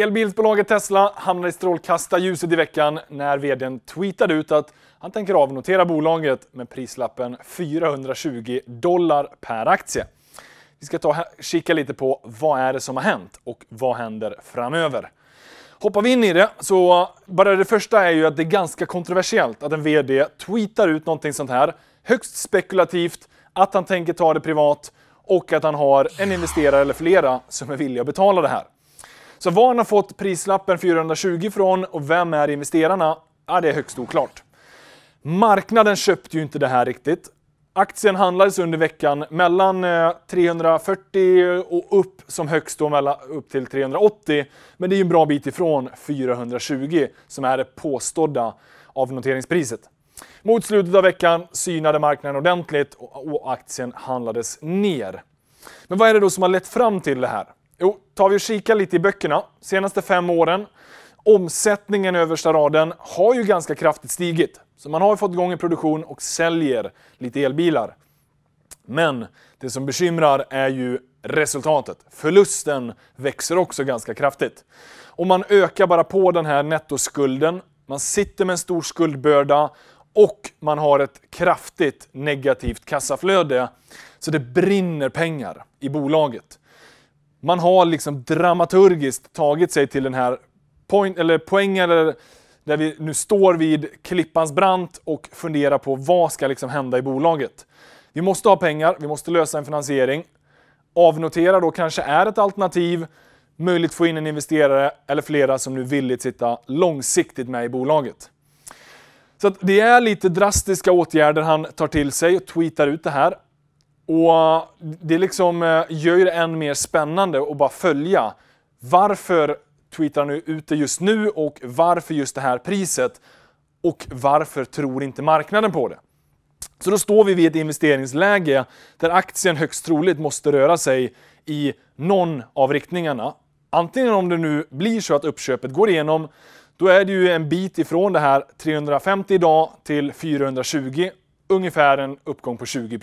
Elbilsbolaget Tesla hamnade i strålkastarljuset i veckan när vdn tweetade ut att han tänker avnotera bolaget med prislappen 420 dollar per aktie. Vi ska ta kika lite på vad är det som har hänt och vad händer framöver. Hoppar vi in i det så bara det första är ju att det är ganska kontroversiellt att en vd tweetar ut någonting sånt här högst spekulativt, att han tänker ta det privat och att han har en investerare eller flera som är villiga att betala det här. Så var han har fått prislappen 420 ifrån och vem är investerarna? Ja, det är högst oklart. Marknaden köpte ju inte det här riktigt. Aktien handlades under veckan mellan 340 eh, och upp som högst då mellan, upp till 380. Men det är ju en bra bit ifrån 420 som är det påstådda av noteringspriset. Mot slutet av veckan synade marknaden ordentligt och aktien handlades ner. Men vad är det då som har lett fram till det här? Jo, tar vi och kikar lite i böckerna. Senaste fem åren, omsättningen översta raden har ju ganska kraftigt stigit. Så man har fått igång en produktion och säljer lite elbilar. Men det som bekymrar är ju resultatet. Förlusten växer också ganska kraftigt. Och man ökar bara på den här nettoskulden. Man sitter med en stor skuldbörda och man har ett kraftigt negativt kassaflöde. Så det brinner pengar i bolaget man har liksom dramaturgiskt tagit sig till den här point, eller poängen eller där vi nu står vid klippans brant och funderar på vad ska liksom hända i bolaget. Vi måste ha pengar, vi måste lösa en finansiering. Avnotera då kanske är ett alternativ, möjligt få in en investerare eller flera som nu villigt sitta långsiktigt med i bolaget. Så det är lite drastiska åtgärder han tar till sig och tweetar ut det här. Och det liksom eh, gör ju det än mer spännande att bara följa. Varför tweetar han ut det just nu och varför just det här priset? Och varför tror inte marknaden på det? Så då står vi vid ett investeringsläge där aktien högst troligt måste röra sig i någon av riktningarna. Antingen om det nu blir så att uppköpet går igenom, då är det ju en bit ifrån det här 350 idag till 420, ungefär en uppgång på 20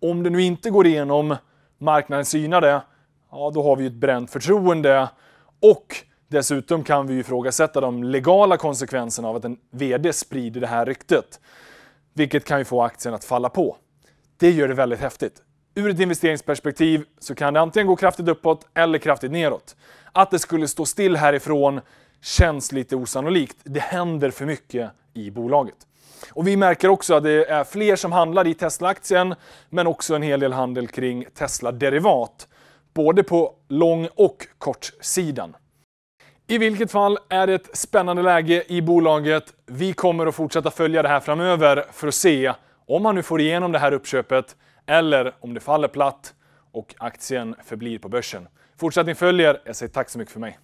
om det nu inte går igenom, marknaden synar det, ja då har vi ju ett bränt förtroende och dessutom kan vi ju ifrågasätta de legala konsekvenserna av att en VD sprider det här ryktet. Vilket kan ju få aktien att falla på. Det gör det väldigt häftigt. Ur ett investeringsperspektiv så kan det antingen gå kraftigt uppåt eller kraftigt neråt. Att det skulle stå still härifrån känns lite osannolikt. Det händer för mycket i bolaget. Och vi märker också att det är fler som handlar i Tesla-aktien, men också en hel del handel kring Tesla-derivat, både på lång och kortsidan. I vilket fall är det ett spännande läge i bolaget. Vi kommer att fortsätta följa det här framöver för att se om man nu får igenom det här uppköpet eller om det faller platt och aktien förblir på börsen. Fortsättning följer. Jag säger tack så mycket för mig.